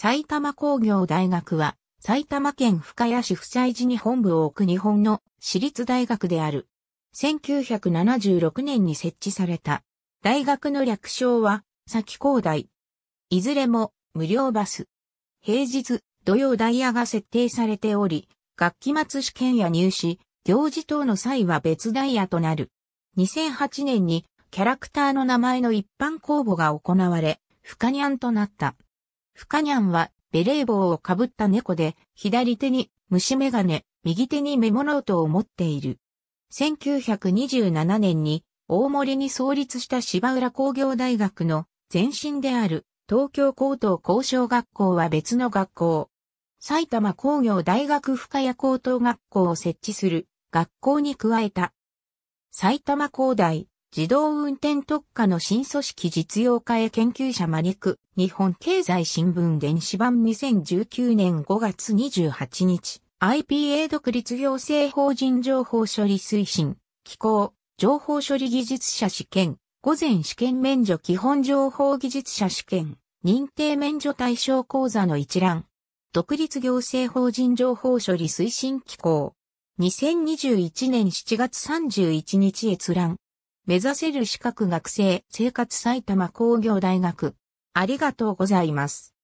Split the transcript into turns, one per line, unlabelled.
埼玉工業大学は、埼玉県深谷市不災寺に本
部を置く日本の私立大学である。1976年に設置された。大学の略称は、先高大。いずれも、無料バス。平日、土曜ダイヤが設定されており、学期末試験や入試、行事等の際は別ダイヤとなる。2008年に、キャラクターの名前の一般公募が行われ、不可にゃんとなった。フカニャンはベレー帽をかぶった猫で、左手に虫眼鏡、右手にメモノートを持っている。1927年に大森に創立した芝浦工業大学の前身である東京高等工商学校は別の学校。埼玉工業大学深谷高等学校を設置する学校に加えた。埼玉工大、自動運転特化の新組織実用化へ研究者招く、日本経済新聞電子版2019年5月28日、IPA 独立行政法人情報処理推進、機構、情報処理技術者試験、午前試験免除基本情報技術者試験、認定免除対象講座の一覧。独立行政法人情報処理推進機構。2021年7月31日閲覧。目指せる
資格学生生活埼玉工業大学。ありがとうございます。